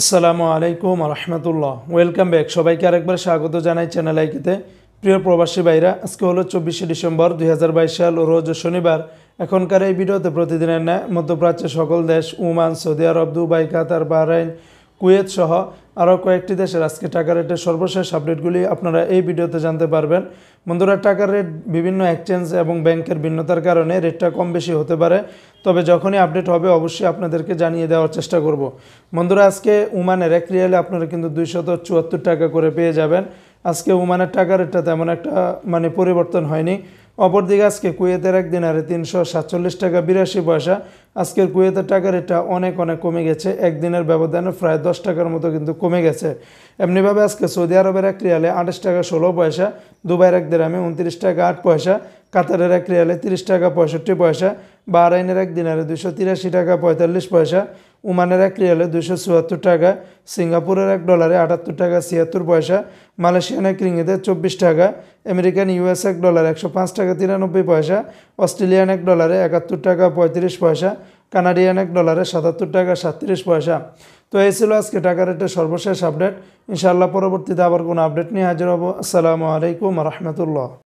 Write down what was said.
আসসালামু আলাইকুম রহমতুল্লাহ welcome back সবাইকে আরেকবার স্বাগত জানাই চ্যানেল আইকিতে প্রিয় প্রবাসী ভাইরা আজকে হলো চব্বিশে ডিসেম্বর দুই সাল রোজ শনিবার এখনকার এই ভিডিওতে প্রতিদিনের ন্যায় মধ্যপ্রাচ্যের সকল দেশ Oman Saudi Arab Dubai Qatar Bahrain Kuwait সহ আরও কয়েকটি দেশের আজকে টাকা রেটের সর্বশেষ আপডেটগুলি আপনারা এই ভিডিওতে জানতে পারবেন বন্ধুরা টাকার রেট বিভিন্ন এক্সচেঞ্জ এবং ব্যাংকের ভিন্নতার কারণে রেটটা কম বেশি হতে পারে তবে যখনই আপডেট হবে অবশ্যই আপনাদেরকে জানিয়ে দেওয়ার চেষ্টা করব বন্ধুরা আজকে উমানের এক রিয়ালে আপনারা কিন্তু দুইশত চুয়াত্তর টাকা করে পেয়ে যাবেন আজকে উমানের টাকা রেটটা তেমন একটা মানে পরিবর্তন হয়নি অপরদিকে আজকে কুয়েতের এক আরে তিনশো সাতচল্লিশ টাকা বিরাশি পয়সা আজকের কুয়েতের টাকার এটা অনেক অনেক কমে গেছে একদিনের ব্যবধানে প্রায় দশ টাকার মতো কিন্তু কমে গেছে এমনিভাবে আজকে সৌদি আরবের এক রিয়ালে আঠাশ টাকা ষোলো পয়সা দুবাইয়ের এক আমি উনত্রিশ টাকা আট পয়সা কাতারের এক রিয়ালে তিরিশ টাকা পঁয়ষট্টি পয়সা বাহরাইনের এক দিনারে দুশো তিরাশি টাকা পঁয়তাল্লিশ পয়সা উমানের এক রিয়ালে দুশো চুয়াত্তর টাকা সিঙ্গাপুরের এক ডলারে আটাত্তর টাকা ছিয়াত্তর পয়সা মালয়েশিয়ান এক রিঙ্গিতে চব্বিশ টাকা আমেরিকান ইউএস এক ডলার একশো পাঁচ টাকা তিরানব্বই পয়সা অস্ট্রেলিয়ান এক ডলারে একাত্তর টাকা পঁয়ত্রিশ পয়সা কানাডিয়ান এক ডলারে সাতাত্তর টাকা সাতত্রিশ পয়সা তো এই ছিল আজকে টাকার একটা সর্বশেষ আপডেট ইনশাআল্লাহ পরবর্তীতে আবার কোনো আপডেট নিয়ে হাজির হবো আসসালামু আলাইকুম রহমতুল্লাহ